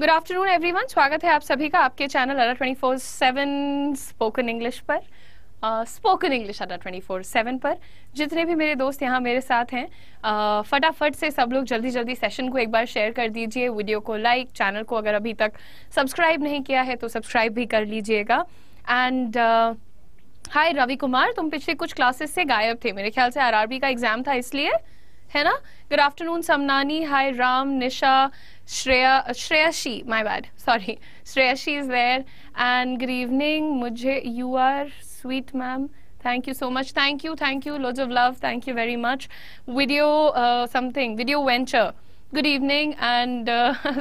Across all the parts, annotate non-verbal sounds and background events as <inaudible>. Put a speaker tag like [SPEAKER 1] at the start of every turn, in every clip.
[SPEAKER 1] Good afternoon everyone स्वागत है आप सभी का आपके channel Adda twenty four seven spoken English पर spoken English Adda twenty four seven पर जितने भी मेरे दोस्त यहाँ मेरे साथ हैं uh, फटाफट से सब लोग जल्दी जल्दी सेशन को एक बार शेयर कर दीजिए वीडियो को लाइक चैनल को अगर अभी तक सब्सक्राइब नहीं किया है तो सब्सक्राइब भी कर लीजिएगा एंड हाय रवि कुमार तुम पिछले कुछ क्लासेस से गायब थे मेरे ख्याल से आरआरबी का एग्जाम था इसलिए है ना good afternoon Samnani hi Ram Nisha Shreya, uh, Shreyashi, my bad, sorry. Shreyashi is there. And good evening, Mujhe, you are sweet, ma'am. Thank you so much. Thank you, thank you. Loads of love. Thank you very much. Video uh, something, video venture. Good evening and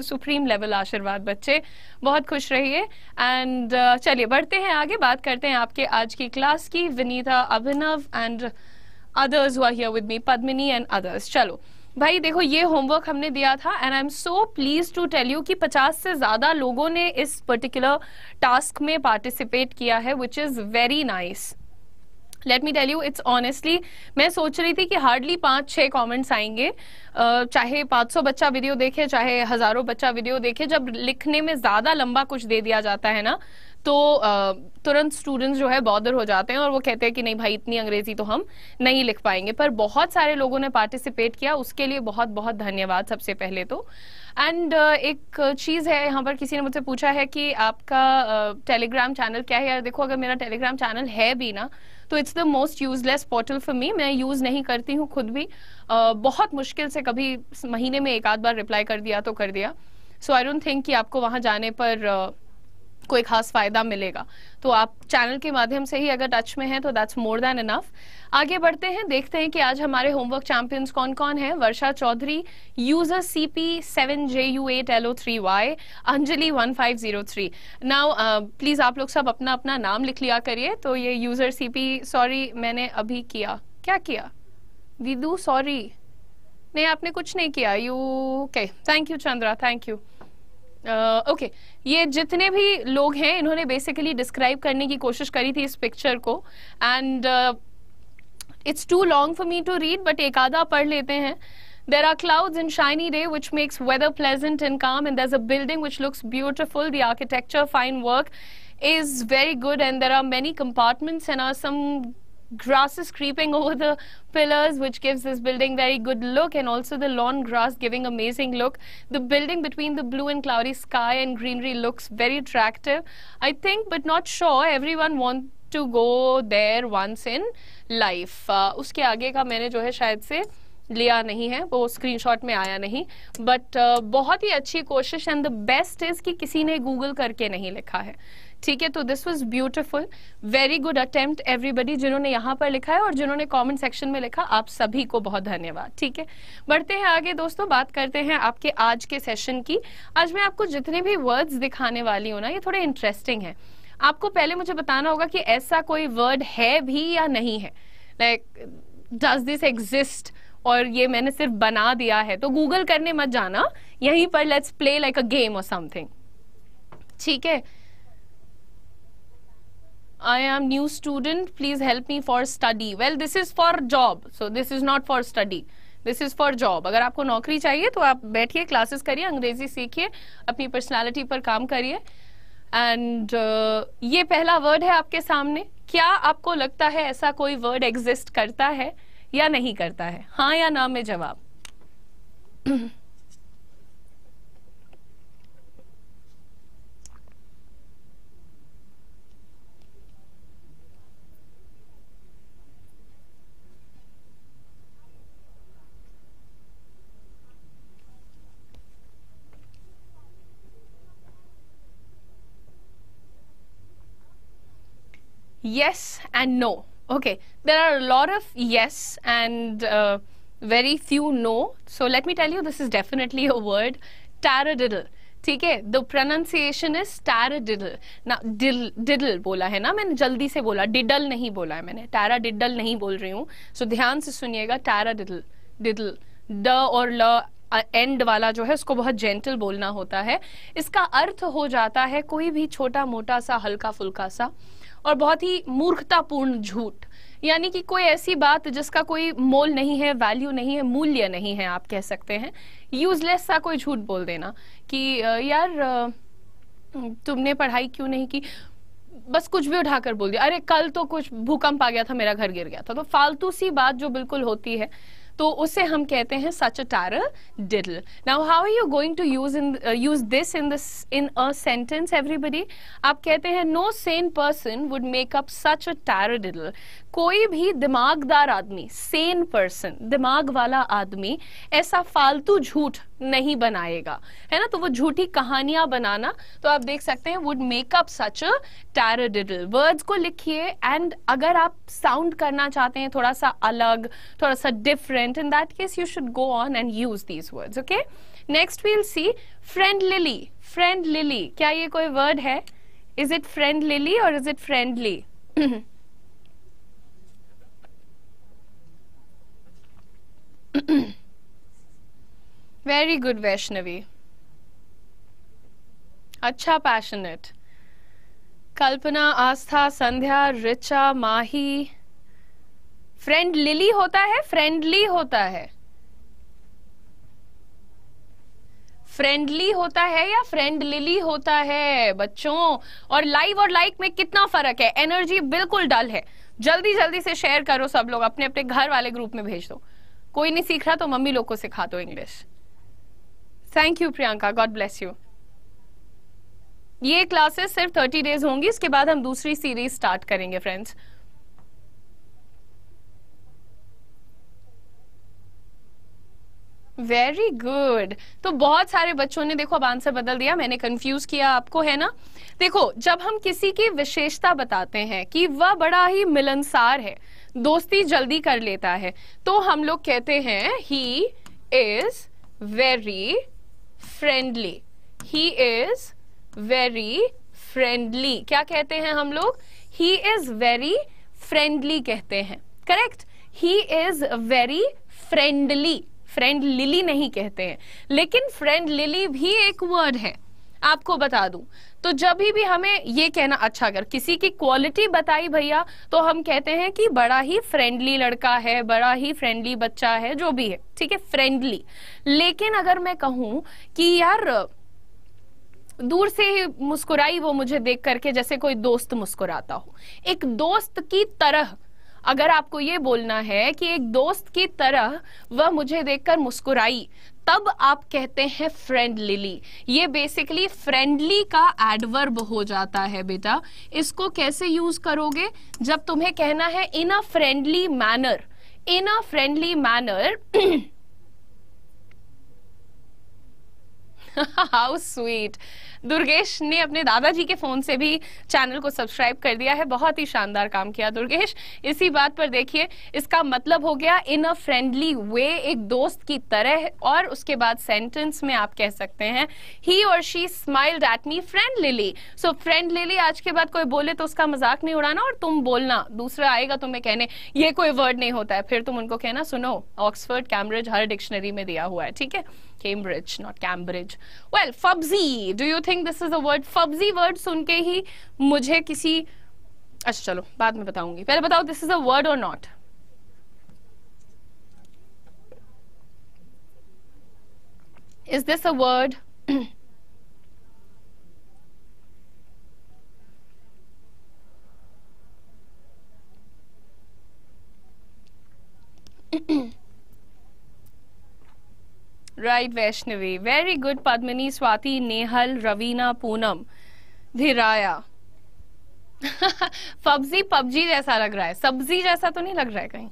[SPEAKER 1] supreme level आशीर्वाद बच्चे बहुत खुश रहिए and uh, चलिए बढ़ते हैं आगे बात करते हैं आपके आज की क्लास की विनीता अभिनव एंड अदर्स हुआ here with me Padmini and others चलो भाई देखो ये होमवर्क हमने दिया था and I am so please to tell you कि 50 से ज़्यादा लोगों ने इस पर्टिकुलर टास्क में पार्टिसिपेट किया है which is very nice let me tell you it's honestly मैं सोच रही थी कि हार्डली पाँच छः कमेंट्स आएंगे uh, चाहे 500 बच्चा वीडियो देखे चाहे हज़ारों बच्चा वीडियो देखे जब लिखने में ज़्यादा लंबा कुछ दे दिया जाता है ना तो तुरंत स्टूडेंट्स जो है बॉदर हो जाते हैं और वो कहते हैं कि नहीं भाई इतनी अंग्रेजी तो हम नहीं लिख पाएंगे पर बहुत सारे लोगों ने पार्टिसिपेट किया उसके लिए बहुत बहुत धन्यवाद सबसे पहले तो एंड uh, एक चीज़ है यहाँ पर किसी ने मुझसे पूछा है कि आपका टेलीग्राम uh, चैनल क्या है यार देखो अगर मेरा टेलीग्राम चैनल है भी ना तो it's the most useless portal for me मैं यूज़ नहीं करती हूँ खुद भी uh, बहुत मुश्किल से कभी महीने में एक आध बार रिप्लाई कर दिया तो कर दिया सो आई डोंट थिंक कि आपको वहाँ जाने पर uh, कोई खास फायदा मिलेगा तो आप चैनल के माध्यम से ही अगर टच में हैं तो दैट्स मोर देन इनफ आगे बढ़ते हैं देखते हैं कि आज हमारे होमवर्क चैंपियंस कौन कौन हैं Varsha Chaudhary user C P seven J U eight L O three Y Anjali one five zero three now please आप लोग सब अपना अपना नाम लिख लिया करिए तो ये यूजर सी पी सॉरी मैंने अभी किया क्या किया दीदू सॉरी नहीं आपने कुछ नहीं किया you okay thank you Chandra thank you okay uh, okay. ये जितने भी लोग हैं इन्होंने बेसिकली डिस्क्राइब करने की कोशिश करी थी इस पिक्चर को and it's too long for me to read but एक आधा पढ़ लेते हैं There are clouds in shiny day which makes weather pleasant and calm and there's a building which looks beautiful. The architecture, fine work is very good and there are many compartments and are some grass is creeping over the pillars which gives this building very good look and also the lawn grass giving amazing look the building between the blue and cloudy sky and greenery looks very attractive i think but not sure everyone want to go there once in life uh, uske aage ka maine jo hai shayad se लिया नहीं है वो screenshot में आया नहीं but uh, बहुत ही अच्छी कोशिश एंड द बेस्ट इज़ कि किसी ने गूगल करके नहीं लिखा है ठीक है तो this was beautiful very good attempt everybody जिन्होंने यहाँ पर लिखा है और जिन्होंने कॉमेंट सेक्शन में लिखा आप सभी को बहुत धन्यवाद ठीक है बढ़ते हैं आगे दोस्तों बात करते हैं आपके आज के सेशन की आज मैं आपको जितने भी वर्ड्स दिखाने वाली हूँ ना ये थोड़े इंटरेस्टिंग है आपको पहले मुझे बताना होगा कि ऐसा कोई वर्ड है भी या नहीं है लाइक डज दिस एग्जिस्ट और ये मैंने सिर्फ बना दिया है तो गूगल करने मत जाना यहीं पर let's play like a game और समथिंग ठीक है I am new student. Please help me for study. Well, this is for job. So this is not for study. This is for job अगर आपको नौकरी चाहिए तो आप बैठिए क्लासेस करिए अंग्रेजी सीखिए अपनी पर्सनैलिटी पर काम करिए एंड uh, ये पहला वर्ड है आपके सामने क्या आपको लगता है ऐसा कोई वर्ड एग्जिस्ट करता है या नहीं करता है हाँ या ना में जवाब yes and no. Okay, there are a lot of yes and uh, very few no. So let me tell you, this is definitely a word, taradiddle. ठीक है the pronunciation is taradiddle ना dill डिडल बोला है ना मैंने जल्दी से बोला डिडल नहीं बोला है मैंने टारा डिडल नहीं बोल रही हूँ सो so, ध्यान से सुनिएगा टारा डिडल डिडल ड और ल एंड वाला जो है उसको बहुत जेंटल बोलना होता है इसका अर्थ हो जाता है कोई भी छोटा मोटा सा हल्का फुल्का सा और बहुत ही मूर्खतापूर्ण झूठ यानी कि कोई ऐसी बात जिसका कोई मोल नहीं है वैल्यू नहीं है मूल्य नहीं है आप कह सकते हैं यूजलेस सा कोई झूठ बोल देना कि यार तुमने पढ़ाई क्यों नहीं की बस कुछ भी उठाकर बोल दिया अरे कल तो कुछ भूकंप आ गया था मेरा घर गिर गया था तो फालतू सी बात जो बिल्कुल होती है तो उसे हम कहते हैं such a taradiddle now how are you going to use in use this in this in a sentence everybody आप कहते हैं no sane person would make up such a taradiddle कोई भी दिमागदार आदमी सेन पर्सन दिमाग वाला आदमी ऐसा फालतू झूठ नहीं बनाएगा है ना तो वो झूठी कहानियां बनाना तो आप देख सकते हैं would make up such a taradiddle words को लिखिए एंड अगर आप साउंड करना चाहते हैं थोड़ा सा अलग थोड़ा सा different in that case you should go on and use these words okay next we'll see friendlily friendlily क्या ये कोई वर्ड है इज इट फ्रेंड लिली और is it friendly very good Vaishnavi अच्छा passionate Kalpana Aastha Sandhya Richa Mahi friendlily होता है friendly होता है फ्रेंडली होता है या फ्रेंड लिली होता है बच्चों और लाइव और लाइक में कितना फर्क है एनर्जी बिल्कुल डल है जल्दी जल्दी से शेयर करो सब लोग अपने अपने घर वाले ग्रुप में भेज दो कोई नहीं सीख रहा तो मम्मी लोग को सिखा दो English thank you Priyanka God bless you ये क्लासेस सिर्फ थर्टी डेज होंगी इसके बाद हम दूसरी सीरीज स्टार्ट करेंगे फ्रेंड्स वेरी गुड तो बहुत सारे बच्चों ने देखो अब आंसर बदल दिया मैंने कंफ्यूज किया आपको है ना देखो जब हम किसी की विशेषता बताते हैं कि वह बड़ा ही मिलनसार है दोस्ती जल्दी कर लेता है तो हम लोग कहते हैं he is very friendly he is very friendly क्या कहते हैं हम लोग ही इज वेरी फ्रेंडली कहते हैं correct he is very friendly friendlily नहीं कहते हैं लेकिन फ्रेंड लिली भी एक वर्ड है आपको बता दूं तो जब भी हमें ये कहना अच्छा अगर किसी की क्वालिटी बताई भैया तो हम कहते हैं कि बड़ा ही फ्रेंडली लड़का है बड़ा ही फ्रेंडली बच्चा है जो भी है ठीक है फ्रेंडली लेकिन अगर मैं कहूं कि यार दूर से ही मुस्कुराई वो मुझे देख करके जैसे कोई दोस्त मुस्कुराता हो एक दोस्त की तरह अगर आपको ये बोलना है कि एक दोस्त की तरह वह मुझे देखकर मुस्कुराई तब आप कहते हैं फ्रेंडलीली ये बेसिकली फ्रेंडली का एडवर्ब हो जाता है बेटा इसको कैसे यूज करोगे जब तुम्हें कहना है in a friendly manner in a friendly manner how sweet Durgesh ने अपने दादाजी के फोन से भी चैनल को सब्सक्राइब कर दिया है बहुत ही शानदार काम किया दुर्गेश इसी बात पर देखिए इसका मतलब हो गया इन अ फ्रेंडली वे एक दोस्त की तरह और उसके बाद सेंटेंस में आप कह सकते हैं ही और she smile at me friendlily so friendlily आज के बाद कोई बोले तो उसका मजाक नहीं उड़ाना और तुम बोलना दूसरा आएगा तुम्हें कहने ये कोई वर्ड नहीं होता है फिर तुम उनको कहना सुनो ऑक्सफर्ड कैम्ब्रिज हर डिक्शनरी में दिया हुआ है ठीक है Cambridge, not Cambridge. Well, fubsy. Do you think this is a word? Fubsy word सुन के ही मुझे किसी अच्छा चलो बाद में बताऊंगी पहले बताओ दिस इज अ वर्ड और not is this a word mm right Vaishnavi very good Padmini Swati Nehal Raveena Poonam Dhiraya fubsy PUBG जैसा लग रहा है सब्जी जैसा तो नहीं लग रहा है कहीं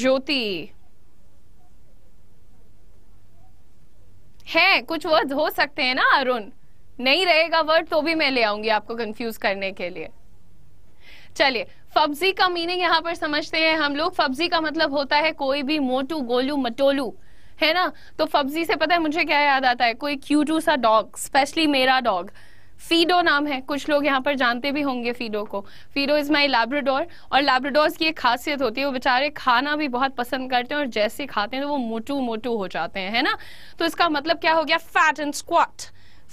[SPEAKER 1] ज्योति है कुछ वर्ड हो सकते हैं ना अरुण नहीं रहेगा वर्ड तो भी मैं ले आऊंगी आपको कंफ्यूज करने के लिए चलिए फब्जी का मीनिंग यहाँ पर समझते हैं हम लोग फब्जी का मतलब होता है कोई भी मोटू गोलू मटोलू है ना तो फब्जी से पता है मुझे क्या याद आता है कोई क्यूटू सा डॉग स्पेशली मेरा डॉग फीडो नाम है कुछ लोग यहाँ पर जानते भी होंगे फीडो को फीडो इज़ माई लैब्राडोर और लैब्रोडोर की एक खासियत होती है वो बेचारे खाना भी बहुत पसंद करते हैं और जैसे खाते हैं तो वो मोटू मोटू हो जाते हैं है ना तो इसका मतलब क्या हो गया fat and squat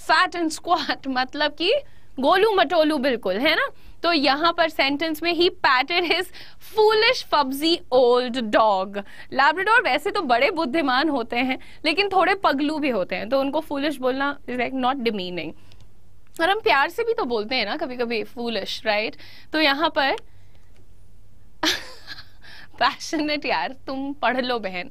[SPEAKER 1] fat and squat मतलब की गोलू मटोलू बिल्कुल है ना तो यहाँ पर सेंटेंस में he patted his foolish fubsy old dog Labrador वैसे तो बड़े बुद्धिमान होते हैं लेकिन थोड़े पगलू भी होते हैं तो उनको फूलिश बोलना इज लाइक नॉट डिमीनिंग और हम प्यार से भी तो बोलते हैं ना कभी कभी फूलिश राइट तो यहाँ पर पैशनेट <laughs> यार तुम पढ़ लो बहन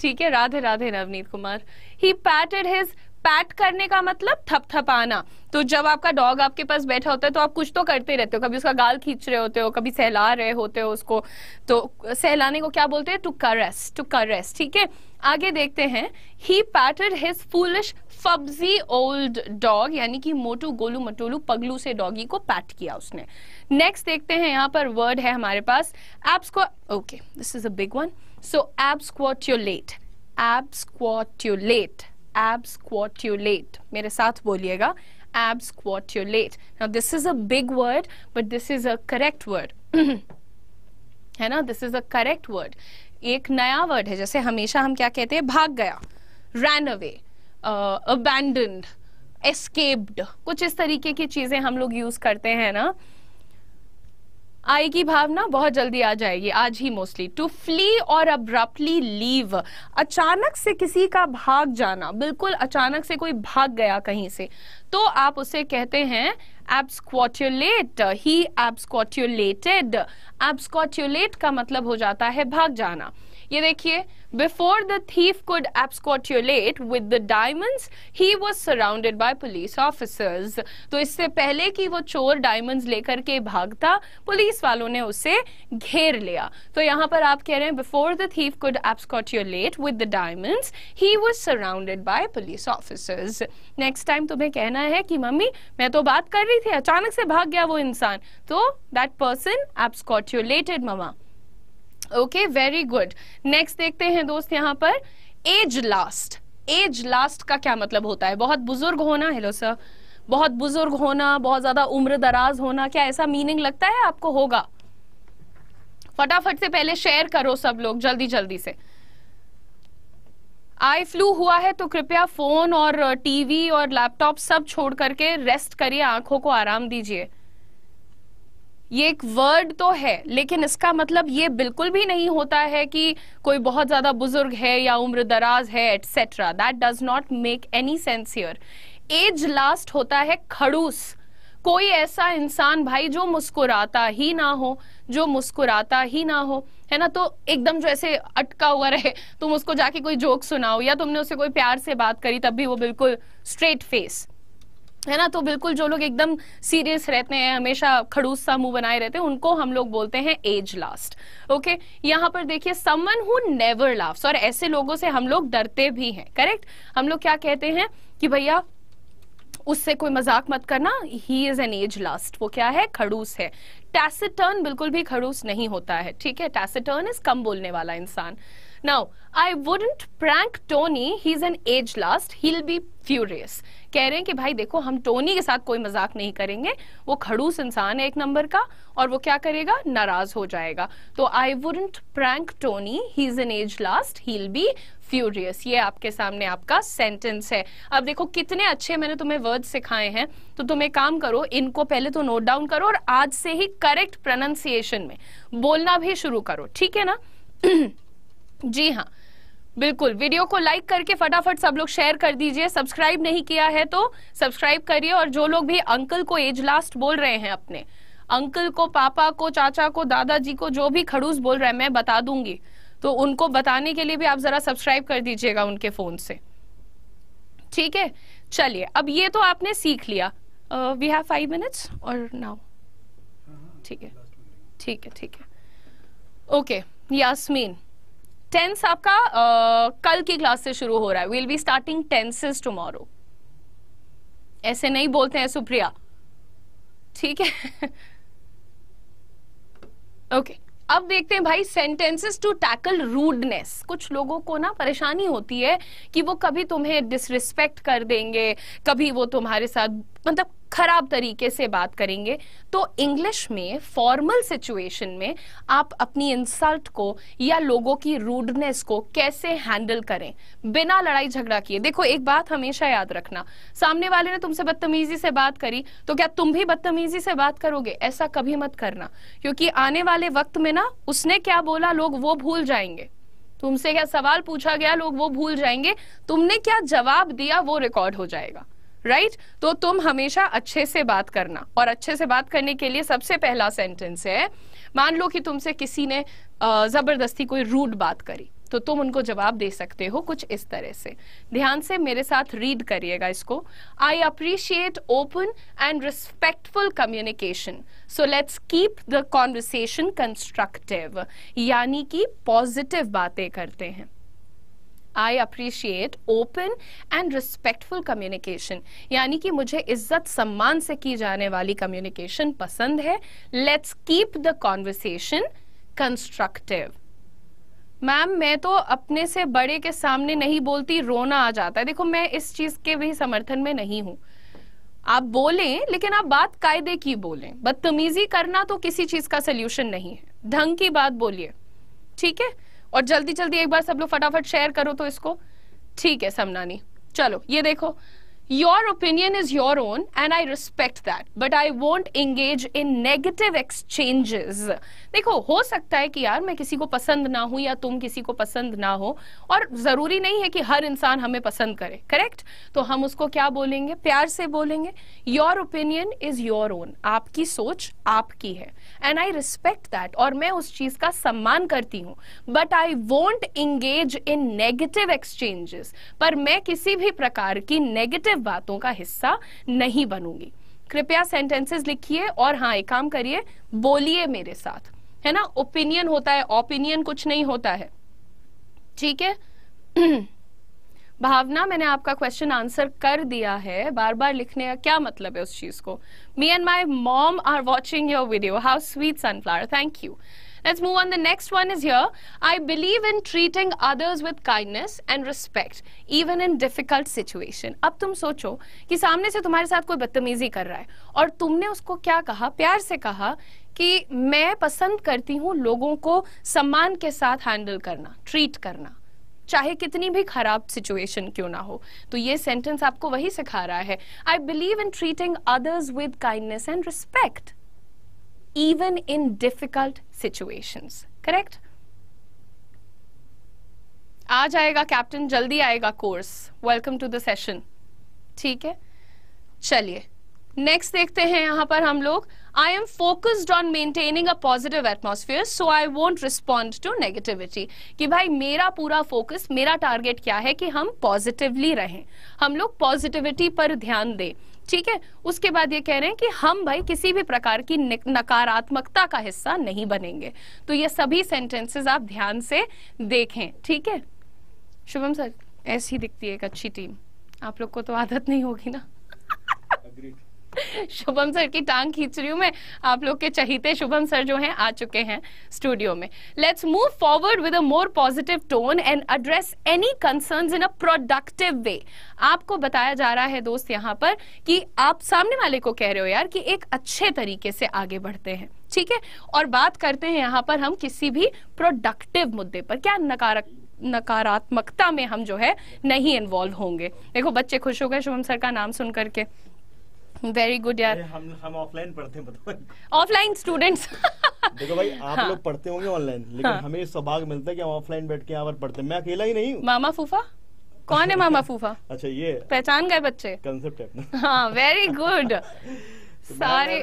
[SPEAKER 1] ठीक है Radhe Radhe Navneet Kumar he patted his pat करने का मतलब थपथपाना तो जब आपका डॉग आपके पास बैठा होता है तो आप कुछ तो करते रहते हो कभी उसका गाल खींच रहे होते हो कभी सहला रहे होते हो उसको तो सहलाने को क्या बोलते हैं टू करेस टू करेस ठीक है आगे देखते हैं he patted his foolish fubsy old dog यानी कि मोटू गोलू मटोलू पगलू से डॉगी को पैट किया उसने नेक्स्ट देखते हैं यहाँ पर वर्ड है हमारे पास एप्स को okay this is ugh one so apps absquatulate absquatulate मेरे साथ बोलिएगा absquatulate this is a big word but this is a correct word है ना this is a correct word एक नया वर्ड है जैसे हमेशा हम क्या कहते हैं भाग गया रैन अवे अबैंडन्ड एस्केप्ड कुछ इस तरीके की चीजें हम लोग यूज करते हैं ना आई की भावना बहुत जल्दी आ जाएगी आज ही मोस्टली टू फ्ली और अब्रप्टली लीव अचानक से किसी का भाग जाना बिल्कुल अचानक से कोई भाग गया कहीं से तो आप उसे कहते हैं एब्सक्वाट्यूलेट ही एब्सक्वाट्यूलेटेड एब्सक्वाट्यूलेट का मतलब हो जाता है भाग जाना ये देखिए before the thief could absquatulate with the diamonds he was surrounded by police officers तो इससे पहले कि वो चोर डायमंड्स लेकर के भागता पुलिस वालों ने उसे घेर लिया तो यहां पर आप कह रहे हैं before the thief could absquatulate with the diamonds he was surrounded by police officers next time तुम्हें कहना है कि मम्मी मैं तो बात कर रही थी अचानक से भाग गया वो इंसान तो दैट पर्सन एब्सकोट्यूलेटेड ममा ओके वेरी गुड नेक्स्ट देखते हैं दोस्त यहाँ पर एज लास्ट एज लास्ट का क्या मतलब होता है बहुत बुजुर्ग होना हेलो सर बहुत बुजुर्ग होना बहुत ज्यादा उम्र दराज होना क्या ऐसा मीनिंग लगता है आपको होगा फटाफट से पहले शेयर करो सब लोग जल्दी जल्दी से आई फ्लू हुआ है तो कृपया फोन और टीवी और लैपटॉप सब छोड़ करके रेस्ट करिए आंखों को आराम दीजिए ये एक वर्ड तो है लेकिन इसका मतलब ये बिल्कुल भी नहीं होता है कि कोई बहुत ज़्यादा बुजुर्ग है या उम्र दराज है etcetera that does not make any sense here agelast होता है खड़ूस कोई ऐसा इंसान भाई जो मुस्कुराता ही ना हो जो मुस्कुराता ही ना हो है ना तो एकदम जो ऐसे अटका हुआ रहे तुम उसको जाके कोई जोक सुनाओ या तुमने उसे कोई प्यार से बात करी तब भी वो बिल्कुल स्ट्रेट फेस है ना तो बिल्कुल जो लोग एकदम सीरियस रहते हैं हमेशा खड़ूस सा मुंह बनाए रहते हैं उनको हम लोग बोलते हैं एज लास्ट ओके यहाँ पर देखिए समवन हु नेवर लाफ्स और ऐसे लोगों से हम लोग डरते भी हैं करेक्ट हम लोग क्या कहते हैं कि भैया उससे कोई मजाक मत करना he is an agelast वो क्या है खड़ूस है टैसेटर्न बिल्कुल भी खड़ूस नहीं होता है ठीक है टैसेटर्न इज कम बोलने वाला इंसान Now, I wouldn't prank Tony. He's an age last. He'll be furious. कह रहे हैं कि भाई देखो हम टोनी के साथ कोई मजाक नहीं करेंगे वो खड़ूस इंसान है एक नंबर का और वो क्या करेगा नाराज हो जाएगा तो I wouldn't prank Tony he is an agelast he be furious ये आपके सामने आपका सेंटेंस है अब देखो कितने अच्छे मैंने तुम्हें वर्ड सिखाए हैं तो तुम एक काम करो इनको पहले तो नोट डाउन करो और आज से ही करेक्ट प्रोनाउंसिएशन में बोलना भी शुरू करो ठीक है ना <clears throat> जी हाँ बिल्कुल वीडियो को लाइक करके फटाफट सब लोग शेयर कर दीजिए सब्सक्राइब नहीं किया है तो सब्सक्राइब करिए और जो लोग भी अंकल को एज लास्ट बोल रहे हैं अपने अंकल को पापा को चाचा को दादाजी को जो भी खड़ूस बोल रहे हैं मैं बता दूंगी तो उनको बताने के लिए भी आप जरा सब्सक्राइब कर दीजिएगा उनके फोन से ठीक है चलिए अब ये तो आपने सीख लिया वी हैव फाइव मिनट्स और नाउ ठीक है ठीक है ठीक है ओके यासमीन टेंस आपका आ, कल की क्लास से शुरू हो रहा है we'll be starting tenses tomorrow ऐसे नहीं बोलते हैं सुप्रिया ठीक है ओके okay. अब देखते हैं भाई सेंटेंसेस टू टैकल रूडनेस कुछ लोगों को ना परेशानी होती है कि वो कभी तुम्हें डिसरिस्पेक्ट कर देंगे कभी वो तुम्हारे साथ मतलब खराब तरीके से बात करेंगे तो इंग्लिश में फॉर्मल सिचुएशन में आप अपनी इंसल्ट को या लोगों की रूडनेस को कैसे हैंडल करें बिना लड़ाई झगड़ा किए देखो एक बात हमेशा याद रखना सामने वाले ने तुमसे बदतमीजी से बात करी तो क्या तुम भी बदतमीजी से बात करोगे ऐसा कभी मत करना क्योंकि आने वाले वक्त में ना उसने क्या बोला लोग वो भूल जाएंगे तुमसे क्या सवाल पूछा गया लोग वो भूल जाएंगे तुमने क्या जवाब दिया वो रिकॉर्ड हो जाएगा राइट right? तो तुम हमेशा अच्छे से बात करना और अच्छे से बात करने के लिए सबसे पहला सेंटेंस है मान लो कि तुमसे किसी ने जबरदस्ती कोई रूड बात करी तो तुम उनको जवाब दे सकते हो कुछ इस तरह से ध्यान से मेरे साथ रीड करिएगा इसको I appreciate open and respectful communication so let's keep the conversation constructive यानी कि पॉजिटिव बातें करते हैं I appreciate open and respectful communication यानी कि मुझे इज्जत सम्मान से की जाने वाली कम्युनिकेशन पसंद है let's keep the conversation constructive ma'am मैं तो अपने से बड़े के सामने नहीं बोलती रोना आ जाता है देखो मैं इस चीज के भी समर्थन में नहीं हूं आप बोलें लेकिन आप बात कायदे की बोलें बदतमीजी करना तो किसी चीज का सोल्यूशन नहीं है ढंग की बात बोलिए ठीक है और जल्दी जल्दी एक बार सब लोग फटाफट शेयर करो तो इसको ठीक है समनानी चलो ये देखो Your opinion is your own, and I respect that. But I won't engage in negative exchanges. देखो हो सकता है कि यार मैं किसी को पसंद ना हूं या तुम किसी को पसंद ना हो और जरूरी नहीं है कि हर इंसान हमें पसंद करे करेक्ट तो हम उसको क्या बोलेंगे प्यार से बोलेंगे your opinion is your own आपकी सोच आपकी है एंड आई रिस्पेक्ट दैट और मैं उस चीज का सम्मान करती हूँ but I won't engage in negative exchanges पर मैं किसी भी प्रकार की नेगेटिव बातों का हिस्सा नहीं बनूंगी कृपया सेंटेंसेस लिखिए और हाँ एक काम करिए बोलिए मेरे साथ है ना ओपिनियन होता है ओपिनियन कुछ नहीं होता है ठीक है <clears throat> भावना मैंने आपका क्वेश्चन आंसर कर दिया है बार बार लिखने का क्या मतलब है उस चीज को me and my mom are watching your video how sweet sunflower thank you Let's move on. The next one is here. I believe in treating others with kindness and respect, even in difficult situation. ab tum socho ki samne se tumhare sath koi badtameezi kar raha hai aur tumne usko kya kaha pyar se kaha ki main pasand karti hu logon ko samman ke sath handle karna treat karna चाहे कितनी भी खराब situation क्यों ना हो तो ये sentence आपको वही सिखा रहा है I believe in treating others with kindness and respect even in difficult situations. Correct? आ जाएगा कैप्टन जल्दी आएगा course welcome to the session ठीक है चलिए नेक्स्ट देखते हैं यहां पर हम लोग I am focused on maintaining a positive atmosphere so I won't respond to negativity कि भाई मेरा पूरा फोकस मेरा टारगेट क्या है कि हम पॉजिटिवली रहें हम लोग पॉजिटिविटी पर ध्यान दें ठीक है उसके बाद ये कह रहे हैं कि हम भाई किसी भी प्रकार की नकारात्मकता का हिस्सा नहीं बनेंगे तो ये सभी सेंटेंसेस आप ध्यान से देखें ठीक है शुभम सर ऐसी दिखती है एक अच्छी टीम आप लोग को तो आदत नहीं होगी ना शुभम सर की टांग खींच रही हूं मैं आप लोग के चहीते शुभम सर जो हैं आ चुके हैं स्टूडियो में let's move forward with a more positive tone and address any concerns in a productive way आपको बताया जा रहा है दोस्त यहाँ पर कि आप सामने वाले को कह रहे हो यार कि एक अच्छे तरीके से आगे बढ़ते हैं ठीक है और बात करते हैं यहाँ पर हम किसी भी प्रोडक्टिव मुद्दे पर क्या नकारक नकारात्मकता में हम जो है नहीं इन्वॉल्व होंगे देखो बच्चे खुश हो गए शुभम सर का नाम सुन करके वेरी गुड यार हम हम ऑफलाइन पढ़ते
[SPEAKER 2] हैं बताओ
[SPEAKER 1] ऑफलाइन स्टूडेंट्स
[SPEAKER 2] देखो भाई आप हाँ. लोग पढ़ते होंगे ऑनलाइन लेकिन हाँ. हमें सौभाग्य मिलता है कि हम ऑफलाइन बैठ के यहाँ पर पढ़ते हैं मैं अकेला ही नहीं
[SPEAKER 1] हूँ मामा फूफा कौन है <laughs> मामा फूफा अच्छा ये पहचान गए बच्चे कंसेप्ट है <laughs> हाँ वेरी गुड <laughs> तो सारे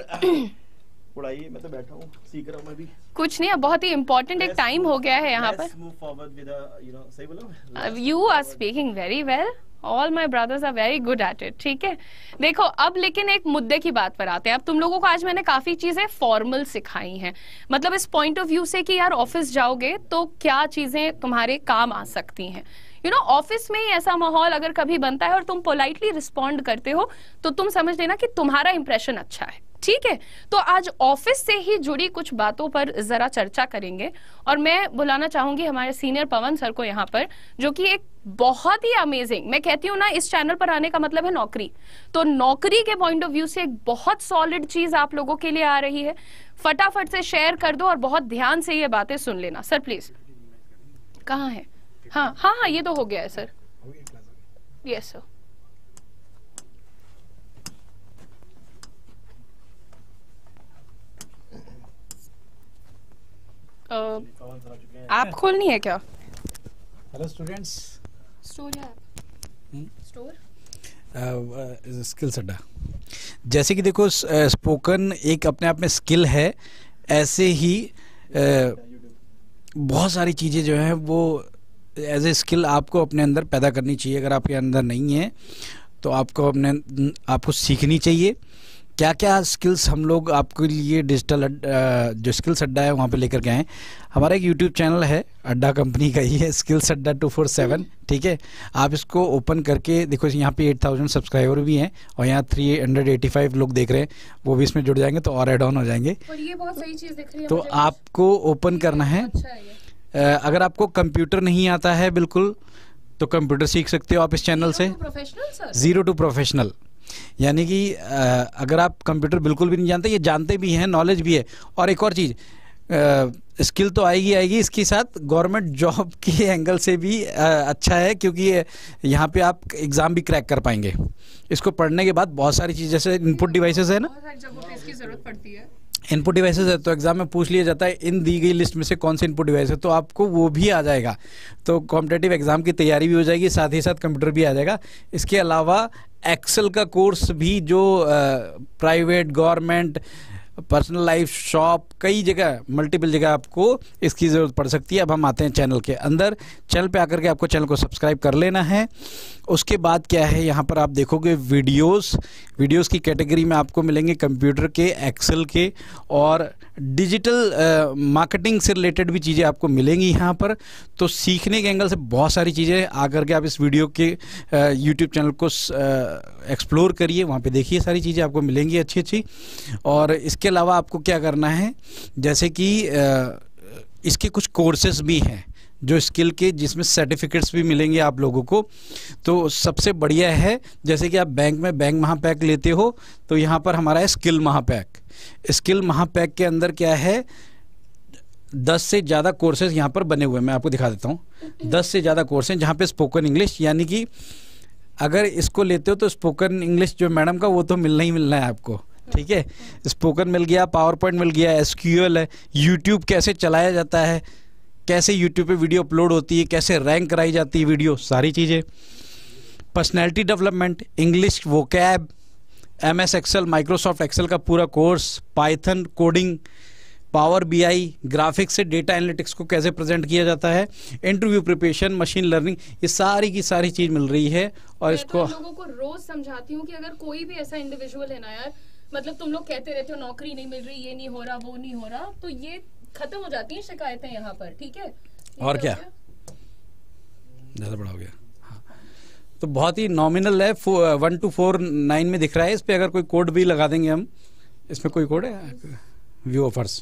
[SPEAKER 2] उड़ाइए <coughs> मैं तो बैठा हूँ सीख रहा हूँ
[SPEAKER 1] मैं भी कुछ नहीं बहुत ही इम्पोर्टेंट एक टाइम हो गया है यहाँ
[SPEAKER 2] पर
[SPEAKER 1] you are speaking very well all my brothers are very good at it ठीक है देखो अब लेकिन एक मुद्दे की बात पर आते हैं अब तुम लोगों को आज मैंने काफ़ी चीज़ें फॉर्मल सिखाई हैं मतलब इस पॉइंट ऑफ व्यू से कि यार ऑफिस जाओगे तो क्या चीज़ें तुम्हारे काम आ सकती हैं यू नो ऑफिस में ही ऐसा माहौल अगर कभी बनता है और तुम पोलाइटली रिस्पॉन्ड करते हो तो तुम समझ लेना कि तुम्हारा इंप्रेशन अच्छा है ठीक है तो आज ऑफिस से ही जुड़ी कुछ बातों पर जरा चर्चा करेंगे और मैं बुलाना चाहूंगी हमारे सीनियर पवन सर को यहाँ पर जो कि एक बहुत ही अमेजिंग मैं कहती हूँ ना इस चैनल पर आने का मतलब है नौकरी तो नौकरी के पॉइंट ऑफ व्यू से एक बहुत सॉलिड चीज आप लोगों के लिए आ रही है फटाफट से शेयर कर दो और बहुत ध्यान से ये बातें सुन लेना सर प्लीज कहाँ है हाँ हाँ हाँ ये तो हो गया है सर यस सर ऐप हाँ। खोलनी है क्या hello students store store
[SPEAKER 3] skill सड्डा जैसे कि देखो स्पोकन एक अपने आप में स्किल है ऐसे ही बहुत सारी चीज़ें जो हैं वो एज ए स्किल आपको अपने अंदर पैदा करनी चाहिए अगर आपके अंदर नहीं है तो आपको अपने आपको सीखनी चाहिए क्या क्या स्किल्स हम लोग आपके लिए डिजिटल जो स्किल्स अड्डा है वहाँ पे लेकर गए हैं हमारा एक यूट्यूब चैनल है अड्डा कंपनी का ही है स्किल्स अड्डा टू फोर सेवन ठीक है आप इसको ओपन करके देखो यहाँ पे एट थाउजेंड सब्सक्राइबर भी हैं और यहाँ थ्री हंड्रेड एटी फाइव लोग देख रहे हैं वो भी इसमें जुड़ जाएंगे तो और एड ऑन हो जाएंगे
[SPEAKER 1] और ये बहुत सही चीज़ दिख रही है तो
[SPEAKER 3] आपको ओपन करना है अच्छा अगर आपको कंप्यूटर नहीं आता है बिल्कुल तो कंप्यूटर सीख सकते हो आप इस चैनल से जीरो टू प्रोफेशनल यानी कि अगर आप कंप्यूटर बिल्कुल भी नहीं जानते ये जानते भी हैं नॉलेज भी है और एक और चीज़ स्किल तो आएगी आएगी इसके साथ गवर्नमेंट जॉब <laughs> के एंगल से भी आ, अच्छा है क्योंकि यहाँ पे आप एग्ज़ाम भी क्रैक कर पाएंगे इसको पढ़ने के बाद बहुत सारी चीज़ जैसे इनपुट डिवाइसेस है ना इसकी जरूरत पड़ती है इनपुट डिवाइसेस है तो एग्जाम में पूछ लिया जाता है इन दी गई लिस्ट में से कौन से इनपुट डिवाइस है तो आपको वो भी आ जाएगा तो कॉम्पिटेटिव एग्जाम की तैयारी भी हो जाएगी साथ ही साथ कंप्यूटर भी आ जाएगा इसके अलावा एक्सेल का कोर्स भी जो private government personal life shop कई जगह मल्टीपल जगह आपको इसकी ज़रूरत पड़ सकती है अब हम आते हैं चैनल के अंदर चैनल पे आकर के आपको चैनल को सब्सक्राइब कर लेना है उसके बाद क्या है यहाँ पर आप देखोगे वीडियोस वीडियोस की कैटेगरी में आपको मिलेंगे कंप्यूटर के एक्सेल के और डिजिटल मार्केटिंग से रिलेटेड भी चीज़ें आपको मिलेंगी यहाँ पर तो सीखने के एंगल से बहुत सारी चीज़ें आकर के आप इस वीडियो के यूट्यूब चैनल को एक्सप्लोर करिए वहाँ पर देखिए सारी चीज़ें आपको मिलेंगी अच्छी अच्छी और इसके इसके अलावा आपको क्या करना है जैसे कि इसके कुछ कोर्सेज भी हैं जो स्किल के जिसमें सर्टिफिकेट्स भी मिलेंगे आप लोगों को तो सबसे बढ़िया है जैसे कि आप बैंक में बैंक महापैक लेते हो तो यहाँ पर हमारा है स्किल महापैक स्किल महापैक के अंदर क्या है दस से ज़्यादा कोर्सेज यहाँ पर बने हुए हैं मैं आपको दिखा देता हूँ दस से ज़्यादा हैं जहाँ पे स्पोकन इंग्लिश यानी कि अगर इसको लेते हो तो स्पोकन इंग्लिश जो मैडम का वो तो मिलना ही मिलना है आपको ठीक है स्पोकन मिल गया पावर पॉइंट मिल गया एस है यूट्यूब कैसे चलाया जाता है कैसे यूट्यूब पे वीडियो अपलोड होती है कैसे रैंक कराई जाती है वीडियो सारी चीज़ें personality development English vocab M S excel Microsoft Excel का पूरा course Python coding Power BI graphics से डेटा एनालिटिक्स को कैसे प्रेजेंट किया जाता है इंटरव्यू प्रिपरेशन मशीन लर्निंग ये सारी की सारी चीज़ मिल रही है और इसको तो लोगों
[SPEAKER 1] को रोज़ समझाती हूँ कि अगर कोई भी ऐसा इंडिविजुअल है ना यार मतलब तुम लोग कहते रहते हो नौकरी नहीं मिल रही ये नहीं हो रहा वो नहीं हो रहा तो ये खत्म हो जाती है शिकायतें यहाँ पर ठीक है
[SPEAKER 3] और क्या ज्यादा बड़ा हो गया हाँ। तो बहुत ही नॉमिनल है वन टू फोर नाइन में दिख रहा है इस पे अगर कोई कोड भी लगा देंगे हम इसमें कोई कोड है व्यू ऑफर्स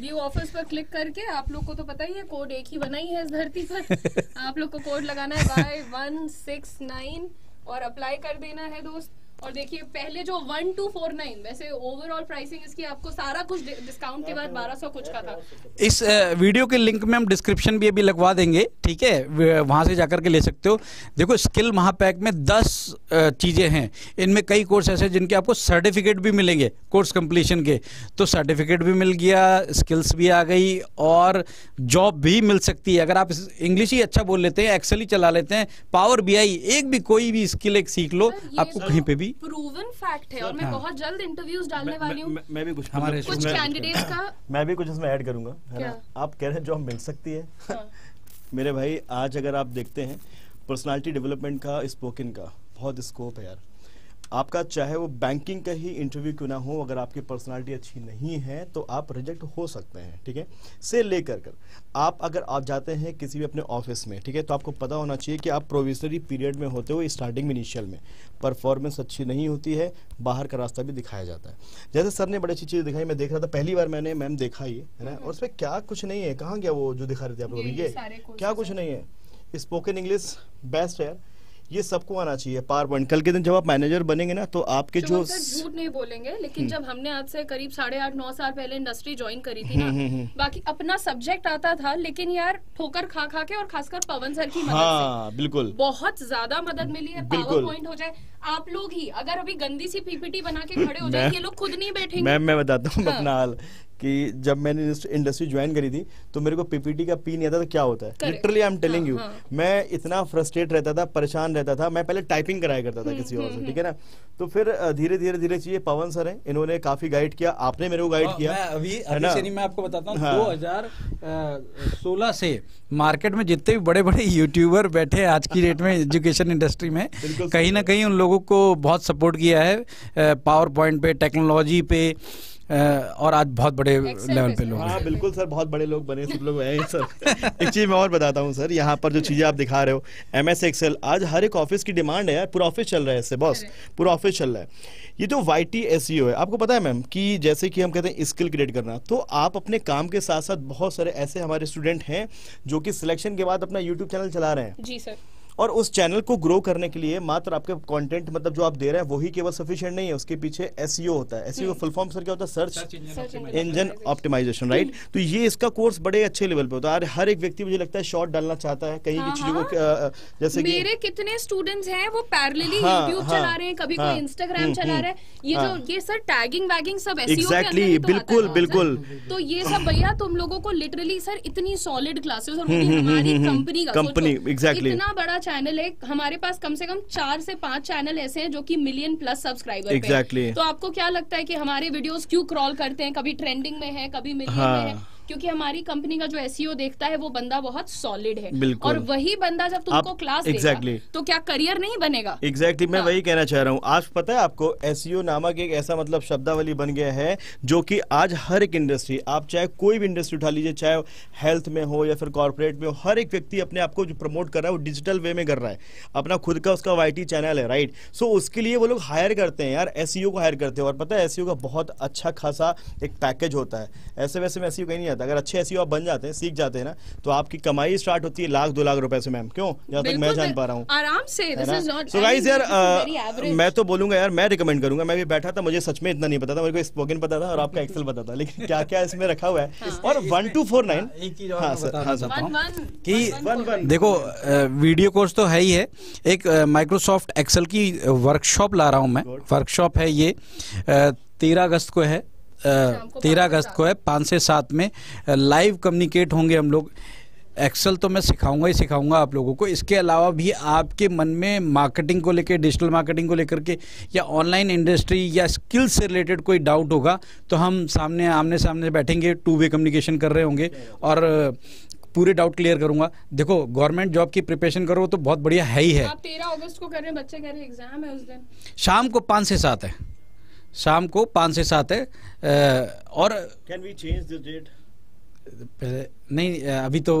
[SPEAKER 1] व्यू ऑफर्स पर क्लिक करके आप लोग को तो पता ही है कोड एक ही बना ही है इस धरती पर <laughs> आप लोग को कोड लगाना है वाई वन सिक्स नाइन और अप्लाई कर देना है दोस्त और देखिए पहले जो वन टू फोर नाइन वैसे ओवरऑल प्राइसिंग इसकी आपको सारा कुछ डिस्काउंट के बाद बारह सौ कुछ का था
[SPEAKER 3] इस वीडियो के लिंक में हम डिस्क्रिप्शन भी अभी लगवा देंगे ठीक है वहाँ से जाकर के ले सकते हो देखो स्किल महापैक में दस चीज़ें हैं इनमें कई कोर्स ऐसे जिनके आपको सर्टिफिकेट भी मिलेंगे कोर्स कंप्लीशन के तो सर्टिफिकेट भी मिल गया स्किल्स भी आ गई और जॉब भी मिल सकती है अगर आप इंग्लिश ही अच्छा बोल लेते हैं एक्सेल ही चला लेते हैं पावर बी एक भी कोई भी स्किल एक सीख लो आपको कहीं पे भी हुई
[SPEAKER 1] प्रूवन फैक्ट है और मैं हाँ। बहुत जल्द इंटरव्यूज डालने वाली हूँ
[SPEAKER 3] मैं भी कुछ हमारे कुछ कैंडिडेट का मैं भी कुछ इसमें ऐड
[SPEAKER 2] करूंगा आप कह रहे हैं जॉब मिल सकती है हाँ। <laughs> मेरे भाई आज अगर आप देखते हैं पर्सनालिटी डेवलपमेंट का स्पोकन का बहुत स्कोप है यार आपका चाहे वो बैंकिंग का ही इंटरव्यू क्यों ना हो अगर आपकी पर्सनालिटी अच्छी नहीं है तो आप रिजेक्ट हो सकते हैं ठीक है से लेकर कर आप अगर आप जाते हैं किसी भी अपने ऑफिस में ठीक है तो आपको पता होना चाहिए कि आप प्रोविजनरी पीरियड में होते हो स्टार्टिंग में इनिशियल में परफॉर्मेंस अच्छी नहीं होती है बाहर का रास्ता भी दिखाया जाता है जैसे सर ने बड़ी अच्छी चीज़ दिखाई मैं देख रहा था पहली बार मैंने मैम देखा ही है ना हम्म। और उसमें क्या कुछ नहीं है कहाँ गया वो जो दिखा रहे थे आप लोग ये क्या कुछ नहीं है स्पोकन इंग्लिश बेस्ट है ये सबको आना चाहिए पार पॉइंट कल के दिन जब आप मैनेजर बनेंगे ना तो आपके जो झूठ
[SPEAKER 1] नहीं बोलेंगे लेकिन हम्म। जब हमने आज से करीब साढ़े आठ नौ साल पहले इंडस्ट्री ज्वाइन करी थी ना हम्म, हम्म, बाकी अपना सब्जेक्ट आता था लेकिन यार ठोकर खा खा के और खासकर पवन सर की मदद हाँ, बिल्कुल बहुत ज्यादा मदद मिली है पावर पॉइंट हो जाए आप लोग ही अगर अभी गंदी सी पीपीटी बना के खड़े हो जाए ये लोग खुद नहीं बैठेंगे मैम मैं
[SPEAKER 2] बताता हूँ अपना हाँ। हाल कि जब मैंने इंडस्ट्री ज्वाइन करी थी तो मेरे को पीपीटी का पी नहीं आता था क्या होता है literally I am telling you मैं इतना फ्रस्ट्रेट रहता था परेशान रहता था मैं पहले टाइपिंग कराया करता था हम्म, किसी और से हम्म, ठीक है हम्म। ना तो फिर धीरे धीरे धीरे चाहिए पवन सर हैं इन्होंने काफी गाइड किया आपने मेरे को गाइड हाँ, किया मैं अभी अभी मैं
[SPEAKER 3] आपको बताता हूँ हाँ। दो हजार सोलह से मार्केट में जितने भी बड़े बड़े यूट्यूबर बैठे आज की डेट में एजुकेशन <laughs> इंडस्ट्री में कहीं ना कहीं उन लोगों लोगों को बहुत सपोर्ट किया है पावर पॉइंट पे टेक्नोलॉजी पे और आज बहुत बड़े लेवल पे लोग हाँ
[SPEAKER 2] बिल्कुल सर बहुत बड़े लोग बने सब लोग हैं सर
[SPEAKER 3] <laughs> एक चीज़ मैं और बताता हूँ सर यहाँ पर जो चीज़ें आप दिखा रहे हो
[SPEAKER 2] एम एस एक्सेल आज हर एक ऑफिस की डिमांड है यार पूरा ऑफिस चल रहा है इससे बॉस पूरा ऑफिस चल रहा है ये जो वाई टी एस है आपको पता है मैम कि जैसे कि हम कहते हैं स्किल क्रिएट करना तो आप अपने काम के साथ साथ बहुत सारे ऐसे हमारे स्टूडेंट हैं जो कि सिलेक्शन के बाद अपना यूट्यूब चैनल चला रहे हैं जी सर और उस चैनल को ग्रो करने के लिए मात्र आपके कंटेंट मतलब जो आप दे रहे हैं वही केवल सफिशियंट नहीं है उसके पीछे एसईओ e होता है एसईओ फुल फॉर्म सर क्या होता है सर्च इंजन ऑप्टिमाइजेशन राइट तो ये इसका कोर्स बड़े अच्छे लेवल पे होता है हर एक व्यक्ति मुझे लगता है शॉर्ट डालना चाहता है कहीं की हाँ, चीजों को हाँ।
[SPEAKER 1] जैसे मेरे कितने स्टूडेंट्स हैं वो पैरेलली यूट्यूब हाँ, चला रहे हैं कभी कोई इंस्टाग्राम हम्म, चला हम्म। रहा है ये जो ये सर टैगिंग वैगिंग सब एग्जैक्टली e तो बिल्कुल बिल्कुल तो ये सब भैया तुम लोगों को लिटरली सर इतनी सॉलिड क्लासेस और हम्म, हमारी कंपनी का कंपनी एग्जैक्टली इतना बड़ा चैनल है हमारे पास कम से कम चार से पांच चैनल ऐसे हैं जो कि मिलियन प्लस सब्सक्राइबर exactly. पे तो आपको क्या लगता है कि हमारे वीडियोस क्यों क्रॉल करते हैं कभी ट्रेंडिंग में है कभी मिलियन हाँ. में है क्योंकि हमारी कंपनी का जो एस e देखता है वो बंदा बहुत सॉलिड है और वही बंदा जब तुमको क्लास एग्जैक्टली exactly. तो क्या करियर नहीं बनेगा
[SPEAKER 2] एग्जैक्टली exactly, मैं हाँ। वही कहना चाह रहा हूँ आज पता है आपको एस e नामक एक ऐसा मतलब शब्दावली बन गया है जो कि आज हर एक इंडस्ट्री आप चाहे कोई भी इंडस्ट्री उठा लीजिए चाहे हेल्थ में हो या फिर कॉर्पोरेट में हो हर एक व्यक्ति अपने आप को जो प्रमोट कर रहा है वो डिजिटल वे में कर रहा है अपना खुद का उसका वाई चैनल है राइट सो so, उसके लिए वो लोग हायर करते हैं यार एस e को हायर करते हैं और पता है एस का बहुत अच्छा खासा एक पैकेज होता है ऐसे वैसे में एस कहीं नहीं आता जाता है अगर अच्छे ऐसी e बन जाते हैं सीख जाते हैं ना तो आपकी कमाई स्टार्ट होती है लाख दो लाख रुपए से मैम क्यों जहाँ तक मैं जान पा रहा हूँ
[SPEAKER 1] आराम से यार uh, मैं
[SPEAKER 2] तो बोलूंगा यार मैं रिकमेंड करूंगा मैं भी बैठा था मुझे सच में इतना नहीं पता था मेरे को स्पोकन पता था और आपका एक्सेल पता था लेकिन क्या क्या इसमें रखा हुआ है हाँ। और वन
[SPEAKER 3] टू फोर नाइन की देखो वीडियो uh, कोर्स तो है ही है एक माइक्रोसॉफ्ट uh, एक्सेल की वर्कशॉप ला रहा हूँ मैं वर्कशॉप है ये तेरह अगस्त को है तेरह अगस्त को है पाँच से सात में लाइव कम्युनिकेट होंगे हम लोग एक्सेल तो मैं सिखाऊंगा ही सिखाऊंगा आप लोगों को इसके अलावा भी आपके मन में मार्केटिंग को लेकर डिजिटल मार्केटिंग को लेकर के या ऑनलाइन इंडस्ट्री या स्किल्स से रिलेटेड कोई डाउट होगा तो हम सामने आमने सामने बैठेंगे टू वे कम्युनिकेशन कर रहे होंगे और पूरे डाउट क्लियर करूंगा देखो गवर्नमेंट जॉब की प्रिपरेशन करो तो बहुत बढ़िया है ही है आप
[SPEAKER 1] तेरह अगस्त को कर रहे हैं बच्चे कह रहे हैं एग्जाम है उस दिन
[SPEAKER 3] शाम को पाँच से सात है शाम को पाँच से सात है और
[SPEAKER 2] can we change the date
[SPEAKER 3] पहले नहीं अभी तो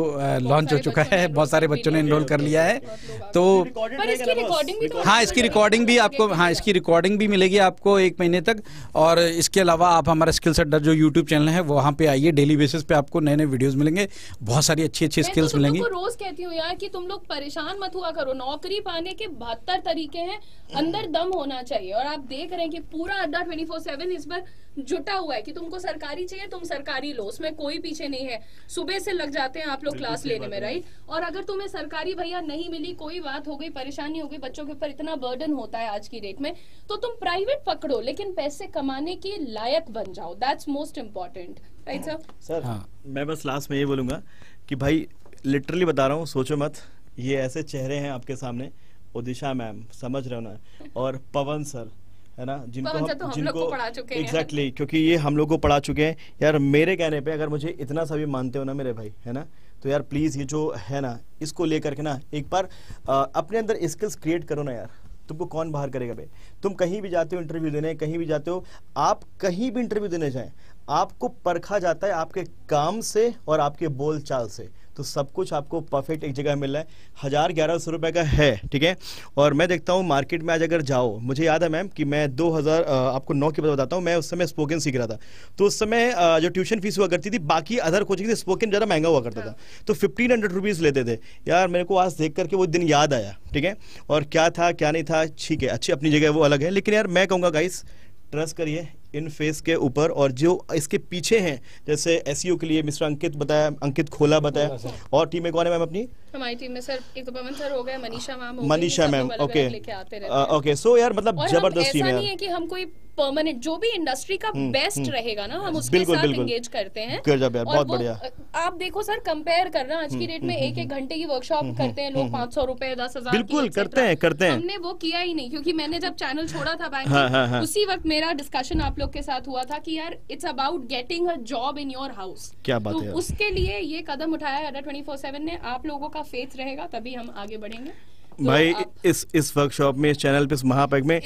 [SPEAKER 3] लॉन्च हो चुका है बहुत सारे बच्चों ने इनरोल कर लिया है तो, तो,
[SPEAKER 1] तो, तो हाँ इसकी रिकॉर्डिंग भी आपको हाँ
[SPEAKER 3] इसकी रिकॉर्डिंग भी मिलेगी आपको एक महीने तक और इसके अलावा आप हमारा स्किल सेट जो यूट्यूब चैनल है वहाँ पे आइए डेली बेसिस पे आपको नए नए वीडियोज मिलेंगे बहुत सारी अच्छी अच्छी स्किल्स मिलेंगी रोज
[SPEAKER 1] कहती हूँ यार की तुम लोग परेशान मत हुआ करो नौकरी पाने के बहत्तर तरीके हैं अंदर दम होना चाहिए और आप देख रहे हैं कि पूरा अड्डा ट्वेंटी फोर सेवन इस पर जुटा हुआ है कि तुमको सरकारी चाहिए तुम सरकारी लो उसमें कोई पीछे नहीं है सुबह से लग जाते हैं आप लोग क्लास लेने में राइट और अगर तुम्हें सरकारी भैया नहीं मिली कोई बात हो गई परेशानी हो गई बच्चों के ऊपर इतना बर्डन होता है आज की डेट में तो तुम प्राइवेट पकड़ो लेकिन पैसे कमाने के लायक बन जाओ that's most important right sir sir हाँ
[SPEAKER 2] मैं बस लास्ट में ये बोलूंगा कि भाई लिटरली बता रहा हूँ सोचो मत ये ऐसे चेहरे हैं आपके सामने उदिशा मैम समझ रहे हो ना और पवन सर है ना जिनको अच्छा हम, तो हम जिनको पढ़ा चुके हैं एग्जैक्टली exactly, क्योंकि ये हम लोग को पढ़ा चुके हैं यार मेरे कहने पे अगर मुझे इतना सा भी मानते हो ना मेरे भाई है ना तो यार प्लीज़ ये जो है ना इसको लेकर के ना एक बार आ, अपने अंदर स्किल्स क्रिएट करो ना यार तुमको कौन बाहर करेगा भाई तुम कहीं भी जाते हो इंटरव्यू देने कहीं भी जाते हो आप कहीं भी इंटरव्यू देने जाएं आपको परखा जाता है आपके काम से और आपके चाल से तो सब कुछ आपको परफेक्ट एक जगह मिल रहा है हज़ार ग्यारह सौ रुपये का है ठीक है और मैं देखता हूँ मार्केट में आज अगर जाओ मुझे याद है मैम कि मैं दो हज़ार आपको नौ की बात बताता हूँ मैं उस समय स्पोकन सीख रहा था तो उस समय जो ट्यूशन फीस हुआ करती थी बाकी अदर कोचिंग से स्पोकन ज़्यादा महंगा हुआ करता था हाँ। तो फिफ्टीन हंड्रेड रुपीज़ लेते थे यार मेरे को आज देख करके वो दिन याद आया ठीक है और क्या था क्या नहीं था ठीक है अच्छी अपनी जगह वो अलग है लेकिन यार मैं कहूँगा गाइस ट्रस्ट करिए इन फेस के ऊपर और जो इसके पीछे हैं जैसे एस e के लिए मिस्टर अंकित बताया अंकित खोला बताया और टीम में कौन है मैम अपनी
[SPEAKER 1] हमारी टीम में सर एक तो पवन सर हो गए Manisha ma'am Manisha ma'am okay
[SPEAKER 2] okay so यार मतलब जबरदस्त टीम है नहीं है
[SPEAKER 1] कि हम कोई परमानेंट जो भी इंडस्ट्री का बेस्ट हम्म, हम्म। रहेगा ना हम उसके बिल्कुल, साथ एंगेज करते हैं कर यार, बहुत बढ़िया आप देखो सर कंपेयर करना आज की डेट हम्म, में एक एक घंटे की वर्कशॉप करते हैं लोग पाँच सौ रूपए दस हजार बिल्कुल करते हैं करते हैं हमने वो किया ही नहीं क्योंकि मैंने जब चैनल छोड़ा था बैंक हाँ, हाँ, हाँ। उसी वक्त मेरा डिस्कशन आप लोग के साथ हुआ था कि यार it's about getting a job in your house क्या बात तो है उसके लिए ये कदम उठाया है अड्डा ट्वेंटी फोर सेवन ने आप लोगों का फेथ रहेगा तभी हम आगे बढ़ेंगे
[SPEAKER 2] तो भाई इस इस वर्कशॉप में इस चैनल पे इस महापैक में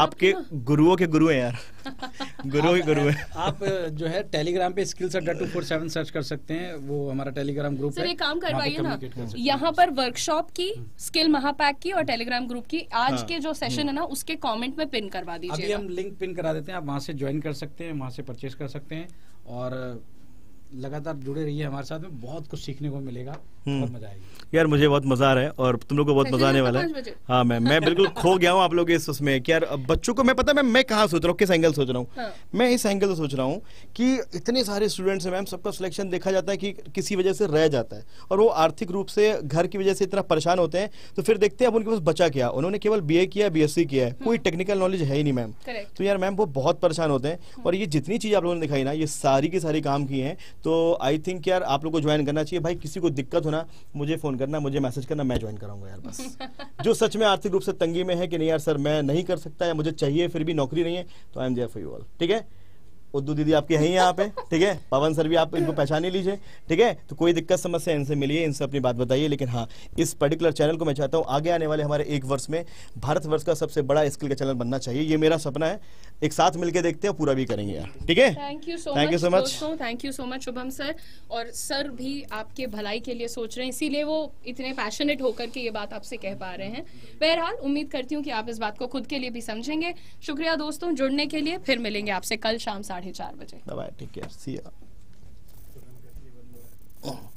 [SPEAKER 2] आपके गुरुओं के गुरु हैं
[SPEAKER 3] यार <laughs> गुरुओं के गुरु हैं आप जो है टेलीग्राम पे स्किल्स अड्डा टू फोर सेवन सर्च कर सकते हैं वो हमारा टेलीग्राम ग्रुप है काम करवाइए ना यहाँ
[SPEAKER 1] पर वर्कशॉप की स्किल हम्म। महापैक की और टेलीग्राम ग्रुप की आज हाँ। के जो सेशन हम्म। है ना उसके कॉमेंट में पिन करवा दीजिए अभी हम
[SPEAKER 3] लिंक पिन करा देते हैं आप वहाँ से ज्वाइन कर सकते हैं वहाँ से परचेज कर सकते हैं और लगातार जुड़े रहिए हमारे साथ में बहुत कुछ सीखने को मिलेगा हम्म।
[SPEAKER 2] यार मुझे बहुत मजा आ रहा है और तुम लोग को बहुत मजा आने वाला है हाँ मैं मैं बिल्कुल खो गया हूँ आप लोग इस उसमें कि यार बच्चों को मैं पता मैं मैं कहाँ सोच रहा हूँ किस एंगल सोच रहा हूँ हाँ। मैं इस एंगल से सोच रहा हूँ कि इतने सारे स्टूडेंट्स हैं मैम सबका सिलेक्शन देखा जाता है कि किसी वजह से रह जाता है और वो आर्थिक रूप से घर की वजह से इतना परेशान होते हैं तो फिर देखते हैं अब उनके पास बचा क्या उन्होंने केवल बी किया बी किया है कोई टेक्निकल हम्म। नॉलेज है ही नहीं मैम तो यार मैम वो बहुत परेशान होते हैं हम्म। और ये जितनी चीज़ आप लोगों ने दिखाई ना ये सारी की सारी काम की है तो आई थिंक यार आप लोग को ज्वाइन करना चाहिए भाई किसी को दिक्कत हो सुना मुझे फ़ोन करना मुझे मैसेज करना मैं ज्वाइन कराऊंगा यार बस <laughs> जो सच में आर्थिक रूप से तंगी में है कि नहीं यार सर मैं नहीं कर सकता या मुझे चाहिए फिर भी नौकरी नहीं है तो I am Jeff for you all ठीक है उद्दू दीदी आपके हैं यहाँ पे ठीक है पवन सर भी आप इनको पहचान ही लीजिए ठीक है तो कोई दिक्कत समस्या इनसे मिलिए इनसे अपनी बात बताइए लेकिन हाँ इस पर्टिकुलर चैनल को मैं चाहता हूँ आगे आने वाले हमारे एक वर्ष में भारत वर्ष का सबसे बड़ा स्किल का चैनल बनना चाहिए ये मेरा सपना है एक साथ मिलकर देखते हैं पूरा भी करेंगे यार ठीक है
[SPEAKER 1] thank you so thank you so much thank you so much Shubham sir और सर भी आपके भलाई के लिए सोच रहे हैं इसीलिए वो इतने पैशनेट होकर के ये बात आपसे कह पा रहे हैं बहरहाल उम्मीद करती हूँ कि आप इस बात को खुद के लिए भी समझेंगे शुक्रिया दोस्तों जुड़ने के लिए फिर मिलेंगे आपसे कल शाम साढ़े साढ़े चार बजे
[SPEAKER 2] बाय टेक केयर सी